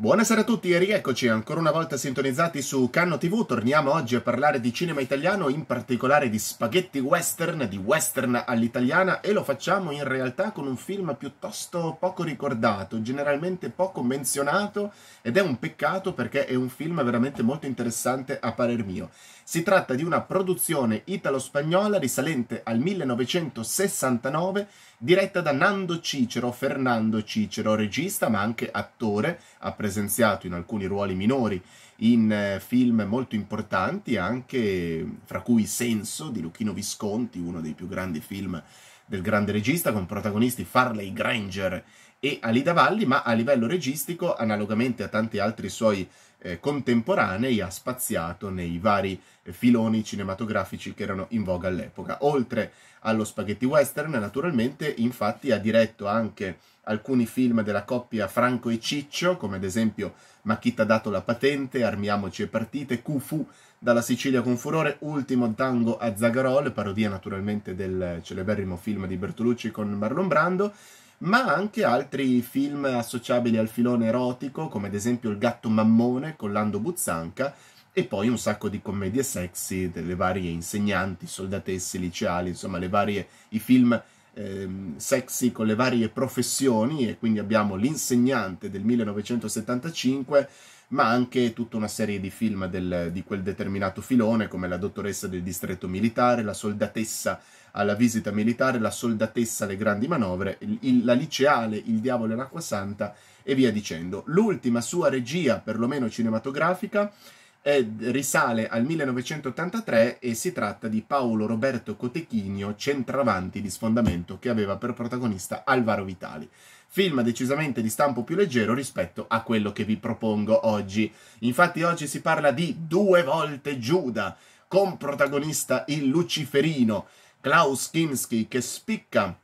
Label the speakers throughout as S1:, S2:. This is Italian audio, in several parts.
S1: Buonasera a tutti e rieccoci ancora una volta sintonizzati su Canno TV. Torniamo oggi a parlare di cinema italiano, in particolare di spaghetti western, di western all'italiana e lo facciamo in realtà con un film piuttosto poco ricordato, generalmente poco menzionato ed è un peccato perché è un film veramente molto interessante a parer mio. Si tratta di una produzione italo-spagnola risalente al 1969 diretta da Nando Cicero, Fernando Cicero, regista ma anche attore, ha presentato presenziato in alcuni ruoli minori in eh, film molto importanti, anche fra cui Senso di Luchino Visconti, uno dei più grandi film del grande regista, con protagonisti Farley Granger e Alida Valli, ma a livello registico, analogamente a tanti altri suoi eh, contemporanei, ha spaziato nei vari filoni cinematografici che erano in voga all'epoca. Oltre allo spaghetti western, naturalmente, infatti, ha diretto anche alcuni film della coppia Franco e Ciccio, come ad esempio Ma chi t'ha dato la patente, Armiamoci e partite, Kufu dalla Sicilia con furore, Ultimo tango a Zagarol, parodia naturalmente del celeberrimo film di Bertolucci con Marlon Brando, ma anche altri film associabili al filone erotico, come ad esempio Il gatto mammone con Lando Buzzanca, e poi un sacco di commedie sexy delle varie insegnanti, soldatesse, liceali, insomma le varie, i film Ehm, sexy con le varie professioni e quindi abbiamo L'insegnante del 1975 ma anche tutta una serie di film del, di quel determinato filone, come La dottoressa del distretto militare, La soldatessa alla visita militare, La soldatessa alle grandi manovre, il, La liceale, Il diavolo e l'acqua santa e via dicendo. L'ultima sua regia, perlomeno cinematografica, è, risale al 1983 e si tratta di Paolo Roberto Cotechinio, centravanti di sfondamento, che aveva per protagonista Alvaro Vitali. Film decisamente di stampo più leggero rispetto a quello che vi propongo oggi. Infatti oggi si parla di Due volte Giuda, con protagonista il Luciferino, Klaus Kinski, che spicca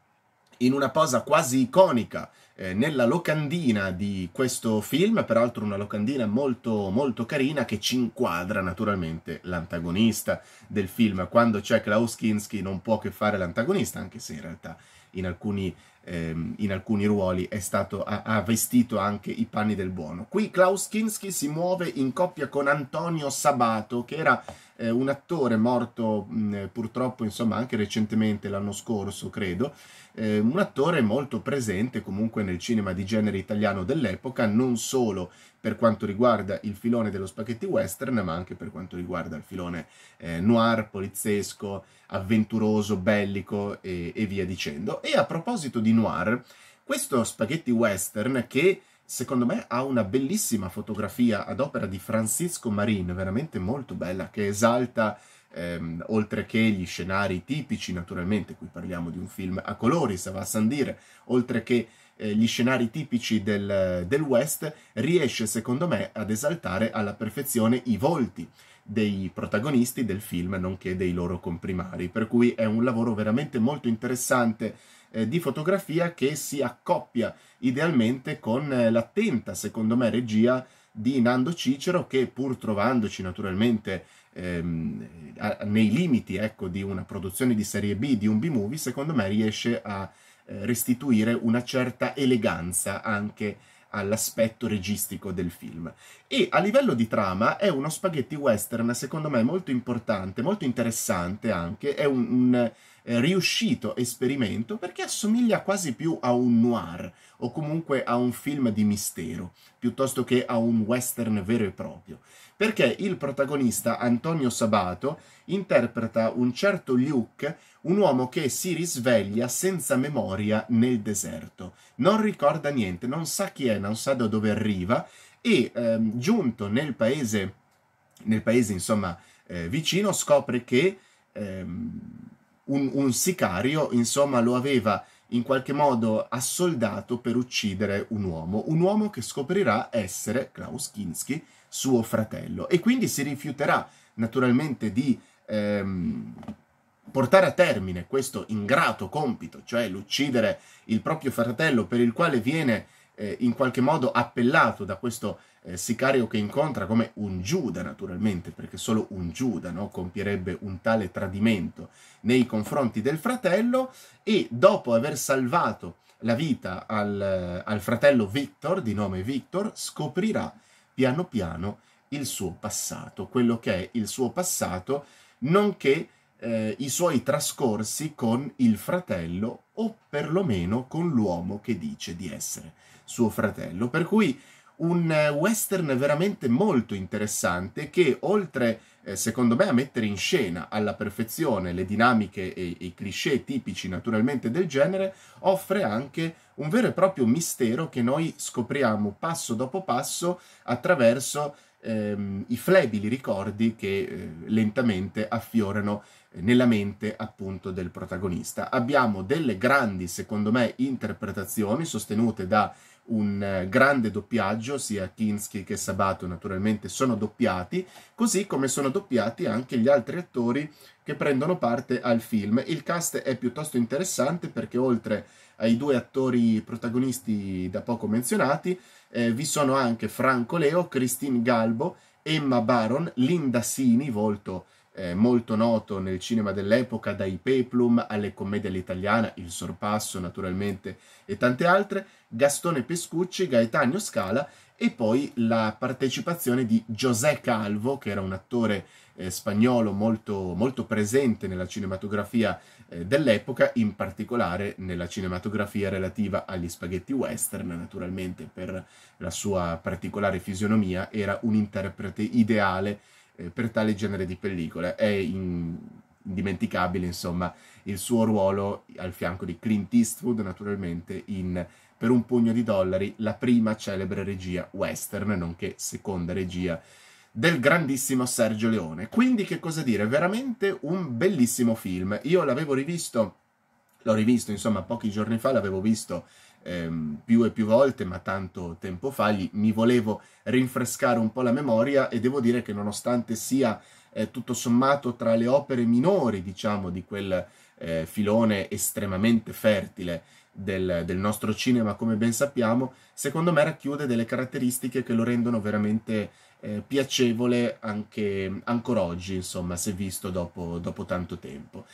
S1: in una posa quasi iconica eh, nella locandina di questo film, peraltro una locandina molto molto carina che ci inquadra naturalmente l'antagonista del film. Quando c'è Klaus Kinski non può che fare l'antagonista, anche se in realtà in alcuni, ehm, in alcuni ruoli stato, ha, ha, vestito anche i panni del buono. Qui Klaus Kinski si muove in coppia con Antonio Sabato, che era eh, un attore morto mh, purtroppo insomma anche recentemente l'anno scorso credo, eh, un attore molto presente comunque nel cinema di genere italiano dell'epoca, non solo per quanto riguarda il filone dello spaghetti western, ma anche per quanto riguarda il filone eh, noir, poliziesco, avventuroso, bellico e, e via dicendo. E a proposito di noir, questo spaghetti western che secondo me ha una bellissima fotografia ad opera di Francisco Marin, veramente molto bella, che esalta ehm, oltre che gli scenari tipici, naturalmente, qui parliamo di un film a colori, se va a sandire, oltre che eh, gli scenari tipici del, del West, riesce secondo me ad esaltare alla perfezione i volti dei protagonisti del film, nonché dei loro comprimari. Per cui è un lavoro veramente molto interessante eh, di fotografia che si accoppia idealmente con eh, l'attenta, secondo me, regia di Nando Cicero che pur trovandoci naturalmente ehm, a, nei limiti ecco, di una produzione di serie B, di un B-movie, secondo me riesce a eh, restituire una certa eleganza anche a all'aspetto registico del film. E a livello di trama è uno spaghetti western, secondo me, molto importante, molto interessante anche. È un, un eh, riuscito esperimento perché assomiglia quasi più a un noir o comunque a un film di mistero piuttosto che a un western vero e proprio. Perché il protagonista Antonio Sabato interpreta un certo Luke, un uomo che si risveglia senza memoria nel deserto. Non ricorda niente, non sa chi è, non sa da dove arriva e ehm, giunto nel paese, nel paese insomma eh, vicino, scopre che ehm, un, un sicario, insomma, lo aveva in qualche modo assoldato per uccidere un uomo, un uomo che scoprirà essere Klaus Kinski, suo fratello, e quindi si rifiuterà naturalmente di ehm, portare a termine questo ingrato compito, cioè l'uccidere il proprio fratello per il quale viene eh, in qualche modo appellato da questo eh, sicario che incontra come un Giuda, naturalmente, perché solo un Giuda no, compierebbe un tale tradimento nei confronti del fratello, e dopo aver salvato la vita al, eh, al fratello Victor, di nome Victor, scoprirà piano piano il suo passato, quello che è il suo passato, nonché eh, i suoi trascorsi con il fratello o perlomeno con l'uomo che dice di essere suo fratello. Per cui un eh, western veramente molto interessante che oltre, eh, secondo me, a mettere in scena alla perfezione le dinamiche e, e i cliché tipici naturalmente del genere, offre anche un vero e proprio mistero che noi scopriamo passo dopo passo attraverso ehm, i flebili ricordi che eh, lentamente affiorano eh, nella mente appunto del protagonista. Abbiamo delle grandi, secondo me, interpretazioni sostenute da un eh, grande doppiaggio, sia Kinski che Sabato naturalmente sono doppiati, così come sono doppiati anche gli altri attori che prendono parte al film. Il cast è piuttosto interessante perché oltre ai due attori protagonisti da poco menzionati, eh, vi sono anche Franco Leo, Christine Galbo, Emma Baron, Linda Sini, volto eh, molto noto nel cinema dell'epoca, dai Peplum alle commedie all'italiana, Il Sorpasso naturalmente e tante altre, Gastone Pescucci, Gaetano Scala e poi la partecipazione di José Calvo, che era un attore eh, spagnolo molto, molto, presente nella cinematografia eh, dell'epoca, in particolare nella cinematografia relativa agli spaghetti western, naturalmente per la sua particolare fisionomia, era un interprete ideale eh, per tale genere di pellicole. È in, indimenticabile, insomma, il suo ruolo al fianco di Clint Eastwood, naturalmente, in per un pugno di dollari la prima celebre regia western, nonché seconda regia del grandissimo Sergio Leone. Quindi che cosa dire? Veramente un bellissimo film. Io l'avevo rivisto, l'ho rivisto insomma pochi giorni fa, l'avevo visto ehm, più e più volte, ma tanto tempo fa, gli, mi volevo rinfrescare un po' la memoria e devo dire che nonostante sia eh, tutto sommato tra le opere minori, diciamo, di quel eh, filone estremamente fertile del, del, nostro cinema, come ben sappiamo, secondo me racchiude delle caratteristiche che lo rendono veramente eh, piacevole anche ancora oggi, insomma, se visto dopo, dopo tanto tempo.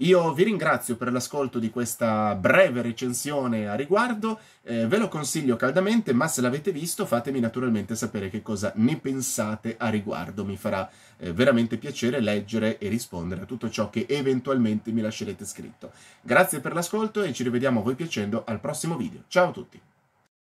S1: Io vi ringrazio per l'ascolto di questa breve recensione a riguardo, eh, ve lo consiglio caldamente, ma se l'avete visto fatemi naturalmente sapere che cosa ne pensate a riguardo, mi farà eh, veramente piacere leggere e rispondere a tutto ciò che eventualmente mi lascerete scritto. Grazie per l'ascolto e ci rivediamo a voi piacendo al prossimo video. Ciao a tutti!